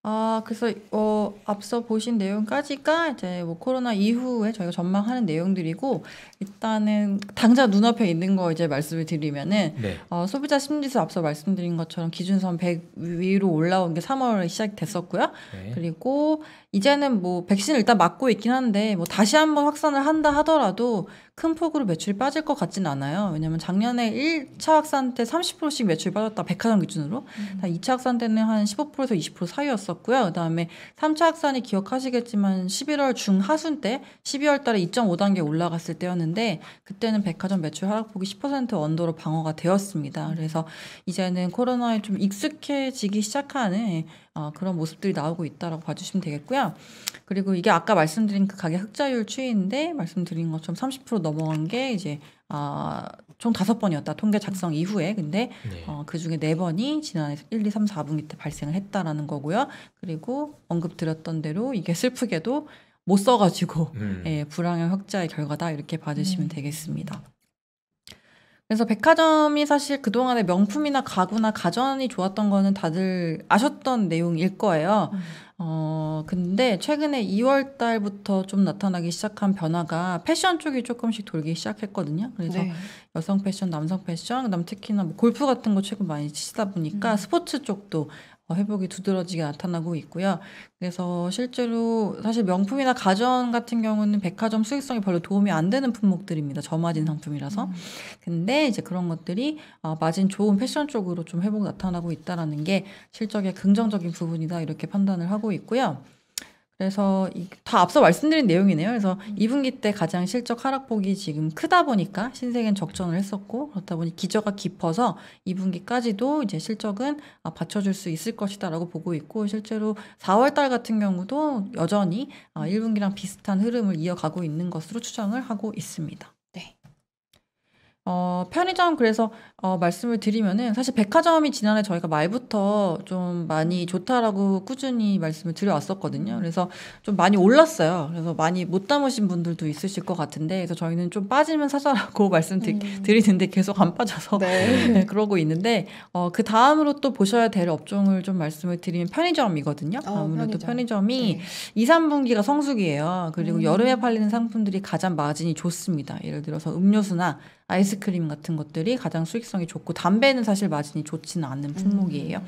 아, 그래서 어, 앞서 보신 내용까지가 이제 뭐 코로나 이후에 저희가 전망하는 내용들이고 일단은 당장 눈앞에 있는 거 이제 말씀을 드리면은 네. 어, 소비자 심리지수 앞서 말씀드린 것처럼 기준선 100 위로 올라온 게 3월에 시작됐었고요. 네. 그리고 이제는 뭐 백신을 일단 맞고 있긴 한데 뭐 다시 한번 확산을 한다 하더라도 큰 폭으로 매출이 빠질 것 같진 않아요. 왜냐면 작년에 1차 확산 때 30%씩 매출 이 빠졌다 백화점 기준으로 음. 2차 확산 때는 한 15%에서 20% 사이였었고요. 그다음에 3차 확산이 기억하시겠지만 11월 중하순 때 12월 달에 2.5단계 올라갔을 때였는데 그때는 백화점 매출 하락폭이 10% 언더로 방어가 되었습니다. 그래서 이제는 코로나에 좀 익숙해지기 시작하는 어, 그런 모습들이 나오고 있다라고 봐주시면 되겠고요. 그리고 이게 아까 말씀드린 그 가게 흑자율 추이인데 말씀드린 것처럼 30% 넘어간 게 이제 아, 총 다섯 번이었다 통계 작성 이후에 근데 네. 어, 그 중에 네 번이 지난해 1, 2, 3, 4분기 때 발생을 했다라는 거고요. 그리고 언급드렸던 대로 이게 슬프게도 못 써가지고 음. 예, 불황형 흑자의 결과다 이렇게 봐주시면 음. 되겠습니다. 그래서 백화점이 사실 그동안의 명품이나 가구나 가전이 좋았던 거는 다들 아셨던 내용일 거예요. 음. 어, 근데 최근에 2월 달부터 좀 나타나기 시작한 변화가 패션 쪽이 조금씩 돌기 시작했거든요. 그래서 네. 여성 패션, 남성 패션, 그다음 특히나 뭐 골프 같은 거 최근 많이 치다 보니까 음. 스포츠 쪽도 어, 회복이 두드러지게 나타나고 있고요. 그래서 실제로 사실 명품이나 가전 같은 경우는 백화점 수익성이 별로 도움이 안 되는 품목들입니다. 저마진 상품이라서. 음. 근데 이제 그런 것들이 어, 마진 좋은 패션 쪽으로 좀 회복 나타나고 있다라는 게 실적의 긍정적인 부분이다 이렇게 판단을 하고 있고요. 그래서 다 앞서 말씀드린 내용이네요. 그래서 음. 2분기 때 가장 실적 하락폭이 지금 크다 보니까 신세계는 적전을 했었고 그렇다 보니 기저가 깊어서 2분기까지도 이제 실적은 아, 받쳐줄 수 있을 것이다라고 보고 있고 실제로 4월달 같은 경우도 여전히 1분기랑 아, 비슷한 흐름을 이어가고 있는 것으로 추정을 하고 있습니다. 어, 편의점 그래서 어, 말씀을 드리면은 사실 백화점이 지난해 저희가 말부터 좀 많이 좋다라고 꾸준히 말씀을 드려왔었거든요. 그래서 좀 많이 올랐어요. 그래서 많이 못 담으신 분들도 있으실 것 같은데 그래서 저희는 좀 빠지면 사자라고 (laughs) 말씀드리는데 음. 계속 안 빠져서 네. (laughs) 네, 그러고 있는데 어, 그 다음으로 또 보셔야 될 업종을 좀 말씀을 드리면 편의점이거든요. 어, 아무래도 편의점. 네. 이 네. 2, 3분기가 성수기예요. 그리고 음. 여름에 팔리는 상품들이 가장 마진이 좋습니다. 예를 들어서 음료수나 아이스크림 같은 것들이 가장 수익성이 좋고 담배는 사실 마진이 좋지는 않은 품목이에요. 음.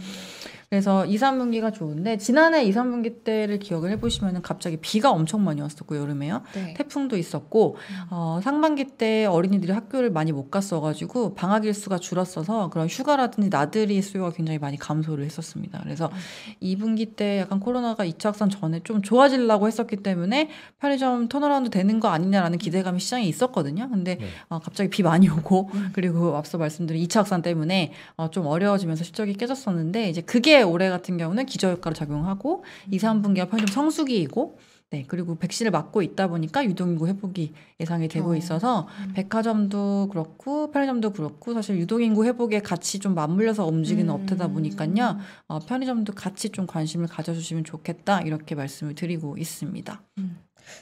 그래서 2, 3분기가 좋은데 지난해 2, 3분기 때를 기억을 해보시면 갑자기 비가 엄청 많이 왔었고 여름에요. 네. 태풍도 있었고 음. 어, 상반기 때 어린이들이 학교를 많이 못 갔어가지고 방학 일수가 줄었어서 그런 휴가라든지 나들이 수요가 굉장히 많이 감소를 했었습니다. 그래서 네. 음. 2분기 때 약간 코로나가 2차 확산 전에 좀 좋아지려고 했었기 때문에 편의점 턴어라운드 되는 거 아니냐라는 기대감이 시장에 있었거든요. 근데 네. 어, 갑자기 비 많이 오고 음. 그리고 앞서 말씀드린 2차 확산 때문에 어, 좀 어려워지면서 실적이 깨졌었는데 이제 그게 올해 같은 경우는 기저효과로 작용하고 2, 음. 3분기가편의점 성수기이고 네, 그리고 백신을 맞고 있다 보니까 유동인구 회복이 예상이 되고 어. 있어서 음. 백화점도 그렇고 편의점도 그렇고 사실 유동인구 회복에 같이 좀 맞물려서 움직이는 음. 업태다 보니까요. 어, 편의점도 같이 좀 관심을 가져주시면 좋겠다 이렇게 말씀을 드리고 있습니다. 음.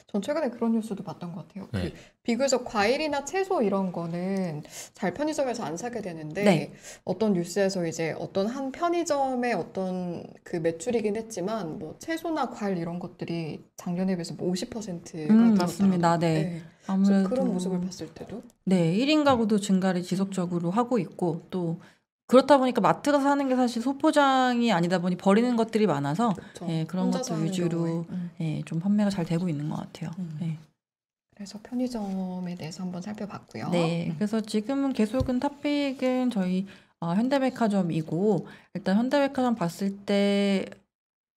전 최근에 그런 뉴스도 봤던 것 같아요. 네. 그 비교적 과일이나 채소 이런 거는 잘 편의점에서 안 사게 되는데 네. 어떤 뉴스에서 이제 어떤 한 편의점의 어떤 그 매출이긴 했지만 뭐 채소나 과일 이런 것들이 작년에 비해서 뭐 50%가 음, 맞습니다. 네. 네. 아무래도 그런 모습을 봤을 때도 네, 1인 가구도 증가를 지속적으로 하고 있고 또 그렇다 보니까 마트 가사는게 사실 소포장이 아니다 보니 버리는 것들이 많아서 그렇죠. 예, 그런 것도 위주로 음. 예, 좀 판매가 잘 되고 있는 것 같아요. 음. 예. 그래서 편의점에 대해서 한번 살펴봤고요. 네, 음. 그래서 지금은 계속은 탑픽은 저희 어, 현대백화점이고 일단 현대백화점 봤을 때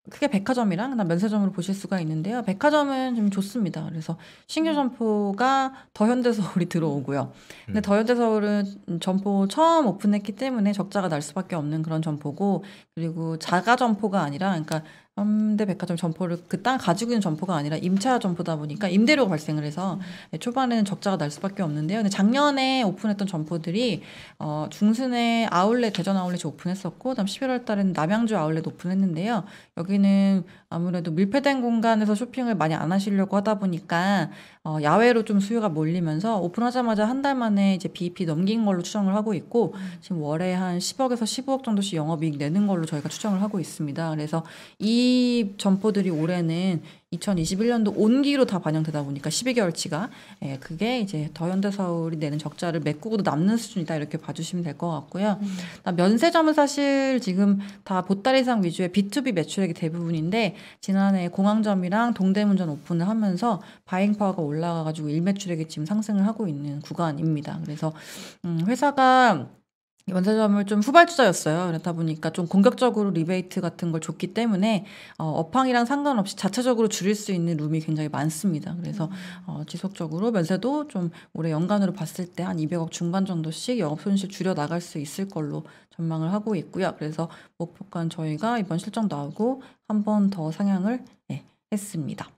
크게 백화점이랑 그 면세점으로 보실 수가 있는데요. 백화점은 좀 좋습니다. 그래서 신규 음. 점포가 더현대서울이 들어오고요. 근데 음. 더현대서울은 점포 처음 오픈했기 때문에 적자가 날 수밖에 없는 그런 점포고 그리고 자가 점포가 아니라 그러니까 현대 백화점 점포를 그 땅 가지고 있는 점포가 아니라 임차 점포다 보니까 임대료가 발생을 해서 음. 네, 초반에는 적자가 날 수밖에 없는데요. 근데 작년에 오픈했던 점포들이 어, 중순에 아울렛 대전 아울렛이 오픈했었고 그다음 11월 달에는 남양주 아울렛 오픈했는데요. 여기는 아무래도 밀폐된 공간에서 쇼핑을 많이 안 하시려고 하다 보니까 어 야외로 좀 수요가 몰리면서 오픈하자마자 한 달 만에 이제 BEP 넘긴 걸로 추정을 하고 있고 음. 지금 월에 한 10억에서 15억 정도씩 영업이익 내는 걸로 저희가 추정을 하고 있습니다. 그래서 이 점포들이 올해는 2021년도 온기로 다 반영되다 보니까 12개월치가 예, 그게 이제 더 현대서울이 내는 적자를 메꾸고도 남는 수준이다 이렇게 봐주시면 될 것 같고요. 음. 면세점은 사실 지금 다 보따리상 위주의 B2B 매출액이 대부분인데 지난해 공항점이랑 동대문점 오픈을 하면서 바잉 파워가 올라가가지고 일매출액이 지금 상승을 하고 있는 구간입니다. 그래서 음, 회사가 연쇄점을 좀 후발주자였어요. 그렇다 보니까 좀 공격적으로 리베이트 같은 걸 줬기 때문에 어, 업황이랑 상관없이 자체적으로 줄일 수 있는 룸이 굉장히 많습니다. 그래서 어, 지속적으로 면세도 좀 올해 연간으로 봤을 때 한 200억 중반 정도씩 영업 손실 줄여 나갈 수 있을 걸로 전망을 하고 있고요. 그래서 목표가 저희가 이번 실적 나오고 한 번 더 상향을 예, 네, 했습니다.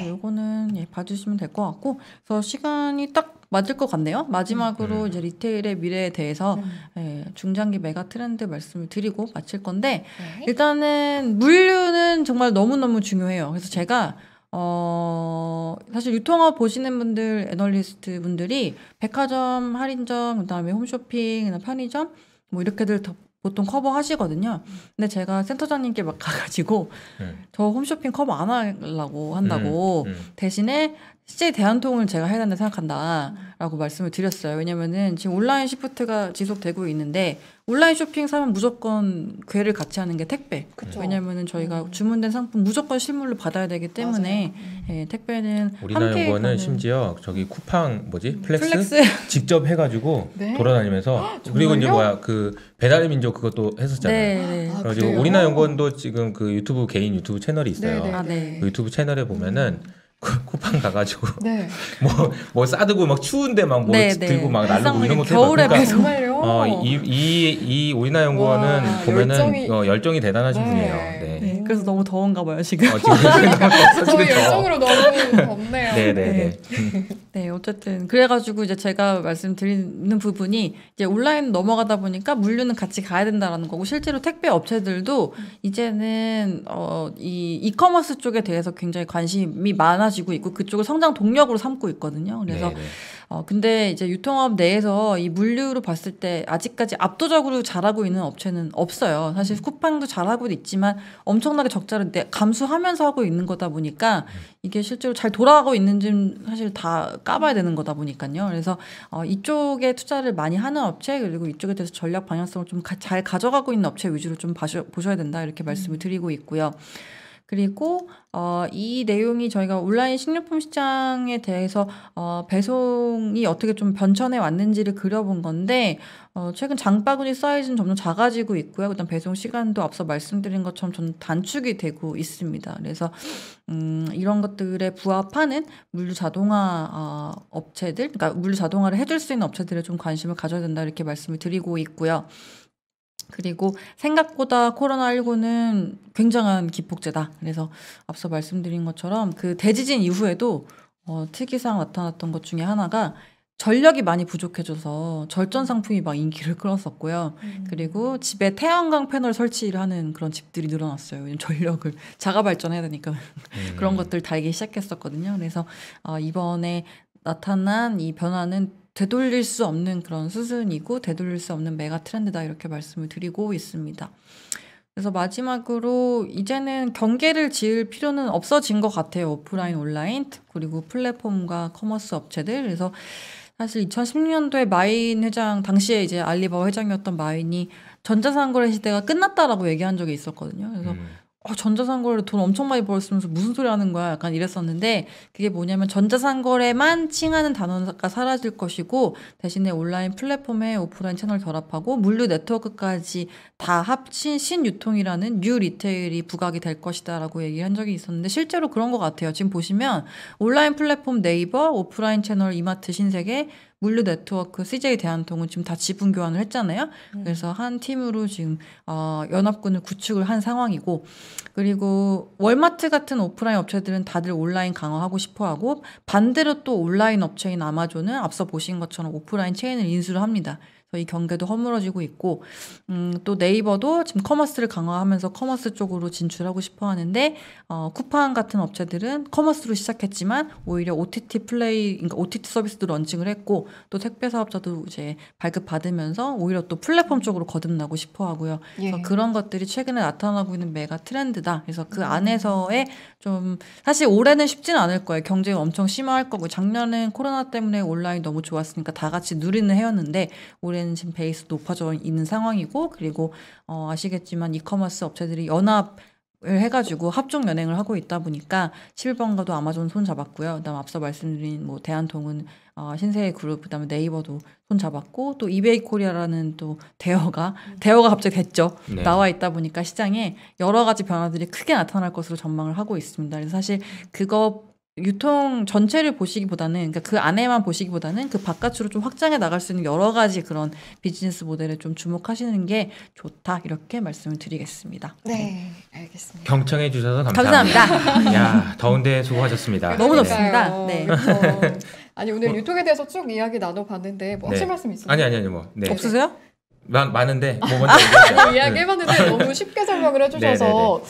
네. 요거는 예, 봐주시면 될 것 같고, 그래서 시간이 딱 맞을 것 같네요. 마지막으로 음. 이제 리테일의 미래에 대해서 음. 예, 중장기 메가 트렌드 말씀을 드리고 마칠 건데 네. 일단은 물류는 정말 너무너무 중요해요. 그래서 제가 어, 사실 유통업 보시는 분들, 애널리스트 분들이 백화점, 할인점, 그다음에 홈쇼핑, 이나 편의점 뭐 이렇게들 보통 커버 하시거든요. 음. 근데 제가 센터장님께 막 가가지고 네. 저 홈쇼핑 커버 안 하려고 한다고 음, 음. 대신에 CJ 대한통을 제가 해야 된다 생각한다라고 음. 말씀을 드렸어요. 왜냐면은 지금 온라인 시프트가 지속되고 있는데 온라인 쇼핑 사면 무조건 괴를 같이 하는 게 택배. 그쵸. 왜냐면은 저희가 음. 주문된 상품 무조건 실물로 받아야 되기 때문에 음. 예, 택배는 우리나라 연구원은 심지어 저기 쿠팡 뭐지 플렉스, 플렉스? (laughs) 직접 해가지고 (laughs) 네. 돌아다니면서 그리고 이제 뭐야 그 배달의 민족 그것도 했었잖아요. 네. 네. 아, 그래가지고 우리나라 연구원도 지금 그 유튜브 개인 유튜브 채널이 있어요. 네, 네, 아, 네. 그 유튜브 채널에 보면은 음. 그 쿠팡 가가지고 뭐뭐 (laughs) 네. (laughs) 뭐, 뭐 싸두고 막 추운데 막뭐 네, 네, 들고 막 날르고 이런 것도 겨울에 그러니까 어이이 오리나 연구원은 보면은 열정이, 어, 열정이 대단하신 네. 분이에요. 네. 그래서 너무 더운가 봐요 지금. 어, 지금 (laughs) 저희 열정으로 너무 덥네요. 네네네. 네 네. 네. 네 어쨌든 그래가지고 이제 제가 말씀드리는 부분이 이제 온라인 넘어가다 보니까 물류는 같이 가야 된다라는 거고 실제로 택배 업체들도 이제는 어이 이커머스 쪽에 대해서 굉장히 관심이 많아지고 있고 그쪽을 성장 동력으로 삼고 있거든요. 그래서 네네. 네. 어, 근데 이제 유통업 내에서 이 물류로 봤을 때 아직까지 압도적으로 잘하고 있는 업체는 없어요. 사실 음. 쿠팡도 잘하고 있지만 엄청나게 적자를 감수하면서 하고 있는 거다 보니까 네. 이게 실제로 잘 돌아가고 있는지는 사실 다 까봐야 되는 거다 보니까요. 그래서 어, 이쪽에 투자를 많이 하는 업체 그리고 이쪽에 대해서 전략 방향성을 좀 잘 가져가고 있는 업체 위주로 좀 봐셔, 보셔야 된다 이렇게 말씀을 음. 드리고 있고요. 그리고 어, 이 내용이 저희가 온라인 식료품 시장에 대해서 어, 배송이 어떻게 좀 변천해 왔는지를 그려본 건데 어, 최근 장바구니 사이즈는 점점 작아지고 있고요. 일단 배송 시간도 앞서 말씀드린 것처럼 좀 단축이 되고 있습니다. 그래서 음, 이런 것들에 부합하는 물류 자동화 어, 업체들, 그러니까 물류 자동화를 해줄 수 있는 업체들에 좀 관심을 가져야 된다 이렇게 말씀을 드리고 있고요. 그리고 생각보다 코로나19는 굉장한 기폭제다. 그래서 앞서 말씀드린 것처럼 그 대지진 이후에도 어, 특이사항 나타났던 것 중에 하나가 전력이 많이 부족해져서 절전 상품이 막 인기를 끌었었고요. 음. 그리고 집에 태양광 패널 설치를 하는 그런 집들이 늘어났어요. 전력을 (laughs) 자가 발전해야 되니까 음. 그런 것들 달기 시작했었거든요. 그래서 어, 이번에 나타난 이 변화는 되돌릴 수 없는 그런 수순이고 되돌릴 수 없는 메가 트렌드다 이렇게 말씀을 드리고 있습니다. 그래서 마지막으로 이제는 경계를 지을 필요는 없어진 것 같아요. 오프라인, 온라인 그리고 플랫폼과 커머스 업체들. 그래서 사실 2016년도에 마인 회장 당시에 이제 알리바 회장이었던 마인이 전자상거래 시대가 끝났다라고 얘기한 적이 있었거든요. 그래서 음. 어, 전자상거래 돈 엄청 많이 벌었으면서 무슨 소리 하는 거야? 약간 이랬었는데 그게 뭐냐면 전자상거래만 칭하는 단어가 사라질 것이고 대신에 온라인 플랫폼에 오프라인 채널 결합하고 물류 네트워크까지 다 합친 신유통이라는 뉴 리테일이 부각이 될 것이다라고 얘기한 적이 있었는데 실제로 그런 것 같아요. 지금 보시면 온라인 플랫폼 네이버, 오프라인 채널 이마트 신세계 물류 네트워크 CJ 대한통운 지금 다 지분 교환을 했잖아요. 음. 그래서 한 팀으로 지금 어, 연합군을 구축을 한 상황이고 그리고 월마트 같은 오프라인 업체들은 다들 온라인 강화하고 싶어하고 반대로 또 온라인 업체인 아마존은 앞서 보신 것처럼 오프라인 체인을 인수를 합니다. 저희 경계도 허물어지고 있고 음, 또 네이버도 지금 커머스를 강화하면서 커머스 쪽으로 진출하고 싶어 하는데 어, 쿠팡 같은 업체들은 커머스로 시작했지만 오히려 OTT 플레이 그러니까 OTT 서비스도 런칭을 했고 또 택배 사업자도 이제 발급 받으면서 오히려 또 플랫폼 쪽으로 거듭나고 싶어 하고요. 예. 그래서 그런 것들이 최근에 나타나고 있는 메가 트렌드다. 그래서 그 음. 안에서의 좀 사실 올해는 쉽지는 않을 거예요. 경쟁이 엄청 심화할 거고 작년은 코로나 때문에 온라인 너무 좋았으니까 다 같이 누리는 해였는데 올해 결국에는 지금 베이스 높아져 있는 상황이고 그리고 어, 아시겠지만 이커머스 업체들이 연합 을 해가지고 합종 연행을 하고 있다 보니까 11번가도 아마존 손 잡았고요. 그다음 앞서 말씀드린 뭐 대한통운 어, 신세계 그룹 그다음에 네이버도 손 잡았고 또 이베이 코리아라는 또 대어가 음. 대어가 갑자기 됐죠. 네. 나와 있다 보니까 시장에 여러 가지 변화들이 크게 나타날 것으로 전망을 하고 있습니다. 그래서 사실 그거 유통 전체를 보시기보다는 그러니까 그 안에만 보시기보다는 그 바깥으로 좀 확장해 나갈 수 있는 여러 가지 그런 비즈니스 모델에 좀 주목하시는 게 좋다 이렇게 말씀을 드리겠습니다. 네, 네, 알겠습니다. 경청해 주셔서 감사합니다. 감사합니다. 야 더운데 수고하셨습니다. (laughs) 너무 덥습니다. 네. 네. 어. (laughs) 아니 오늘 뭐 유통에 대해서 쭉 이야기 나눠봤는데 뭐 하실 네. 말씀 있으세요? 아니 아니 아니 뭐 네. 없으세요? 많, 많은데 뭐 먼저 아, (laughs) 이야기 해봤는데 네. 너무 쉽게 설명을 해주셔서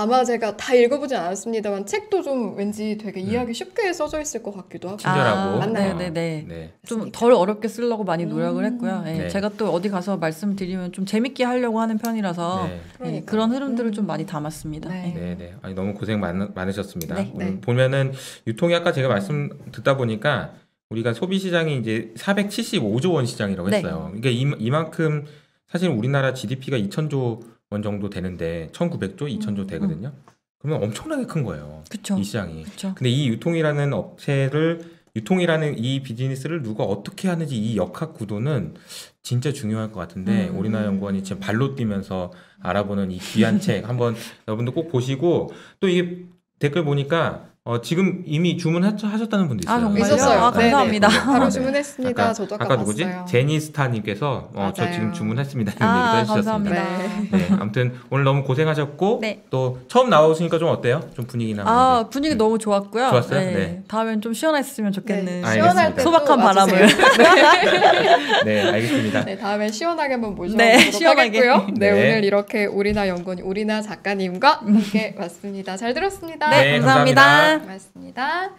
아마 제가 다 읽어보진 않았습니다만 책도 좀 왠지 되게 네. 이해하기 쉽게 써져 있을 것 같기도 하고 친절하고 아, 맞나요? 네네네 네. 네, 네. 좀 덜 어렵게 쓰려고 많이 노력을 음. 했고요. 네. 네. 제가 또 어디 가서 말씀드리면 좀 재밌게 하려고 하는 편이라서 예, 그러 그런 흐름들을 음. 좀 많이 담았습니다. 네네 예. 아니 너무 고생 많, 으셨습니다 보면은 유통이 아까 제가 말씀 듣다 보니까 우리가 소비 시장이 이제 475조 원 시장이라고 했어요. 그러니까 이, 이만큼 사실 우리나라 GDP가 2천조 원 정도 되는데 1,900조, 음. 2,000조 되거든요. 그러면 엄청나게 큰 거예요. 그쵸. 이 시장이. 그쵸. 근데 이 유통이라는 업체를 유통이라는 이 비즈니스를 누가 어떻게 하는지 이 역학 구도는 진짜 중요할 것 같은데 음. 오리나 라 연구원이 지금 발로 뛰면서 알아보는 이 귀한 (laughs) 책 한번 여러분들 꼭 보시고 또 이게 댓글 보니까 어, 지금 이미 주문하셨다는 분도 있어요. 아, 정말요? 있었어요. 아, 감사합니다. 네네. 네. 바로 주문했습니다. 아까, 저도 아까, 아까 누구지? 제니스타님께서 어, 저 지금 주문했습니다. 이런 아, 얘기도 해주셨습니다. 감사합니다. 네. 네. 아무튼 오늘 너무 고생하셨고 네. 또 처음 나오시니까 좀 어때요? 좀 분위기나. 아, 분위기 음. 너무 좋았고요. 좋았어요? 네. 네. 다음엔 좀 시원했으면 좋겠네. 시원할 때 소박한 바람을. (laughs) 네, 알겠습니다. 네, 다음엔 시원하게 한번 모셔보도록 네, 하겠고요. 네, 오늘 이렇게 우리나 연구원 우리나 작가님과 함께 왔습니다. 잘 들었습니다. 네, 감사합니다. 감사합니다. 고맙습니다.